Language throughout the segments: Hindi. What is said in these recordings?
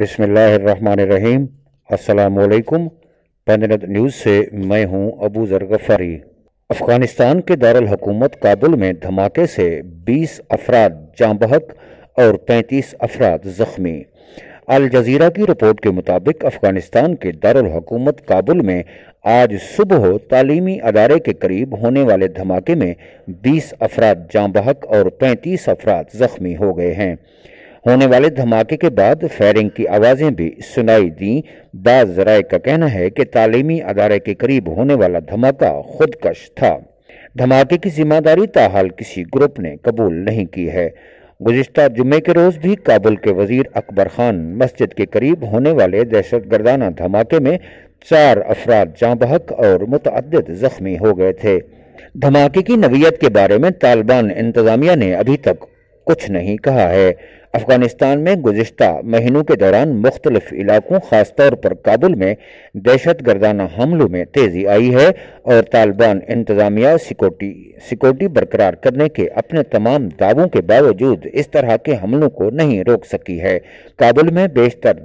बिसमीम असलकुम पंजनत न्यूज़ से मैं हूं अबू जर गफ़ारी अफ़गानिस्तान के दारकूमत काबुल में धमाके से 20 अफराद जाँ बहक और 35 अफराद ज़ख्मी अल जजीरा की रिपोर्ट के मुताबिक अफ़गानिस्तान के दारकूमत काबुल में आज सुबह तालीमी अदारे के करीब होने वाले धमाके में 20 अफराद जाँ बहक और 35 अफराद ज़ख्मी हो गए हैं होने वाले धमाके के बाद फायरिंग की आवाज़ें भी सुनाई दी बाज जराए का कहना है कि तालीमी अदारे के करीब होने वाला धमाका खुदकश था धमाके की जिम्मेदारी ताहाल किसी ग्रुप ने कबूल नहीं की है गुजशत जुमे के रोज़ भी काबुल के वजीर अकबर खान मस्जिद के करीब होने वाले दहशत गर्दाना धमाके में चार अफराद जाँ बहक और मुतद ज़ख्मी हो गए थे धमाके की नवीयत के बारे में तालिबान इंतज़ामिया ने अभी तक कुछ नहीं कहा है अफगानिस्तान में गुज्त महीनों के दौरान मुख्तलिफ इलाकों खासतौर पर काबुल में दहशत गर्दाना हमलों में तेज़ी आई है और तालिबान इंतज़ामिया सिक्योरिटी सिक्योरिटी बरकरार करने के अपने तमाम दावों के बावजूद इस तरह के हमलों को नहीं रोक सकी है काबुल में बेशतर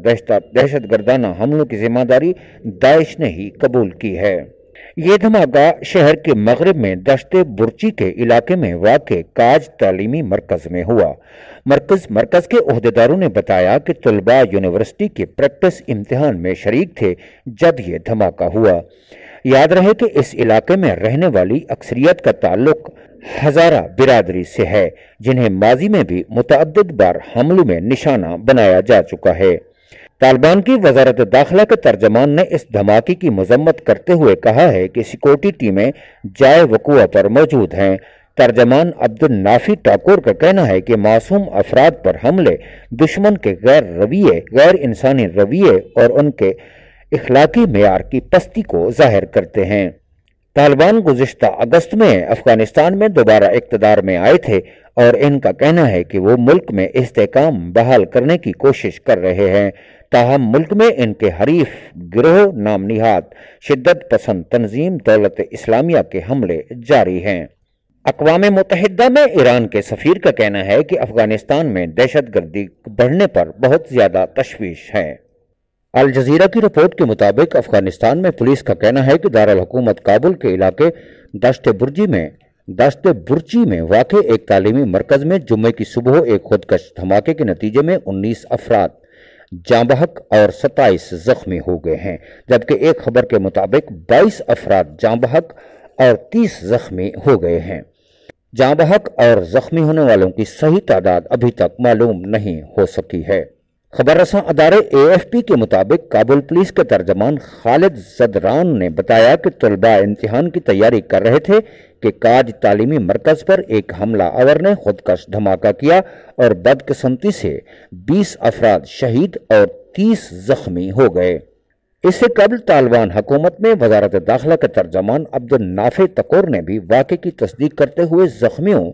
दहशत गर्दाना हमलों की जिम्मेदारी दाइश ने ही कबूल की है ये धमाका शहर के मगरब में दशते बुरची के इलाके में वाक़ काज तालीमी मरकज़ में हुआ मरकज़ मरकज़ के अहदेदारों ने बताया कि तलबा यूनिवर्सिटी के प्रैक्टिस इम्तहान में शरीक थे जब यह धमाका हुआ याद रहे कि इस इलाके में रहने वाली अक्सरियत का ताल्लुक हज़ारा बिरादरी से है जिन्हें माजी में भी मुतद बार हमलों में निशाना बनाया जा चुका है तालिबान की वजारत दाखिला के तर्जमान ने इस धमाके की मजम्मत करते हुए कहा है कि सिक्योरिटी टीमें जाए वकूआ पर मौजूद हैं तर्जमान अब्दुल नाफी ठाकुर का कहना है कि मासूम अफराद पर हमले दुश्मन के गैर रवैये गैर इंसानी रवैये और उनके इखलाकी मैार की पस्ती को जाहिर करते हैं तालिबान गुजशत अगस्त में अफगानिस्तान में दोबारा इकतदार में आए थे और इनका कहना है कि वो मुल्क में इसकाम बहाल करने की कोशिश कर रहे हैं ताहम मुल्क में इनके हरीफ गिरोह नाम निहाद शिद्दत पसंद तंजीम दौलत इस्लामिया के हमले जारी हैं अकवाम मुतहदा में ईरान के सफ़ीर का कहना है कि अफगानिस्तान में दहशत गर्दी बढ़ने पर बहुत ज़्यादा तशवीश है अल जजीरा की रिपोर्ट के मुताबिक अफगानिस्तान में पुलिस का कहना है कि दारकूमत काबुल के इलाके दश्त बुर्जी में दश्त बुर्जी में वाक़ एक तालीमी मरकज़ में जुम्मे की सुबह एक खुदकश धमाके के नतीजे में उन्नीस अफराद जाँबहक और सत्ताईस जख्मी हो गए हैं जबकि एक खबर के मुताबिक बाईस अफराद जाँबहक और तीस जख्मी हो गए हैं जाँबहक और जख्मी होने वालों की सही तादाद अभी तक मालूम नहीं हो सकी है खबर रसा अदारे एफ पी के मुताबिक काबुल पुलिस के तर्जमान खालिद जदरान ने बताया कि तलबा इम्तिहान की तैयारी कर रहे थे कि काज तालीमी मरकज़ पर एक हमला अवर ने खुदकश धमाका किया और बदकस्मती से 20 अफराद शहीद और 30 जख्मी हो गए इससे कबल तालिबान हुकूमत में वजारत दाखिला के तर्जमान अब्दुल नाफे तकोर ने भी वाक़े की तस्दीक करते हुए जख्मियों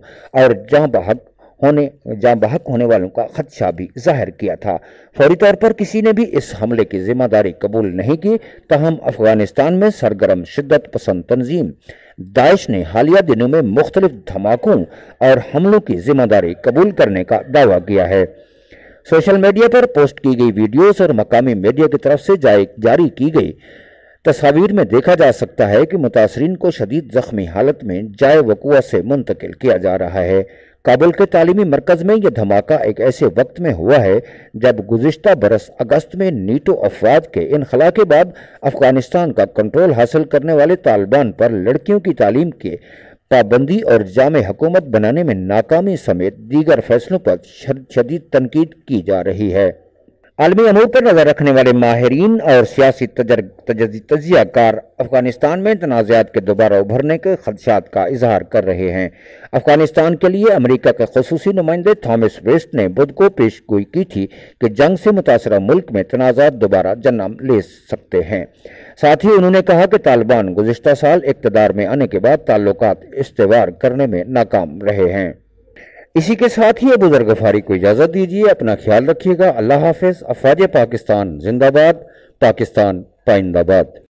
और जहाँ बहक होने या बहक होने वालों का खदशा भी जाहिर किया था फौरी तौर पर किसी ने भी इस हमले की जिम्मेदारी कबूल नहीं की तहम तो अफगानिस्तान में सरगर्म शिद्दत पसंद तंजीम दाइश ने हालिया दिनों में मुख्तलिफ धमाकों और हमलों की जिम्मेदारी कबूल करने का दावा किया है सोशल मीडिया पर पोस्ट की गई वीडियोस और मकामी मीडिया की तरफ से जारी की गई तस्वीर में देखा जा सकता है कि मुतासरीन को शदीद जख्मी हालत में जाए वकुआ से मुंतकिल किया जा रहा है काबुल के तालीमी मरकज़ में यह धमाका एक ऐसे वक्त में हुआ है जब गुजशत बरस अगस्त में नीटो अफवाद के इनखला के बाद अफगानिस्तान का कंट्रोल हासिल करने वाले तालिबान पर लड़कियों की तालीम के पाबंदी और जाम हुकूमत बनाने में नाकामी समेत दीगर फैसलों पर शदीद तनकीद की जा रही है आलमी अमूर पर नज़र रखने वाले माहरीन और सियासी तजिया कार अफगानिस्तान में तनाज़ात के दोबारा उभरने के खदशात का इजहार कर रहे हैं अफगानिस्तान के लिए अमरीका के खसूस नुमाइंदे थॉमस वेस्ट ने बुध को पेश गोई की थी कि जंग से मुतासर मुल्क में तनाज़ात दोबारा जन्म ले सकते हैं साथ ही उन्होंने कहा कि तालिबान गुजशत साल इकतदार में आने के बाद ताल्लुक इस्तेवाल करने में नाकाम रहे हैं इसी के साथ ही अबू गफारी को इजाज़त दीजिए अपना ख्याल रखिएगा अल्लाह हाफिज़ अफवाज पाकिस्तान जिंदाबाद पाकिस्तान पाइंदाबाद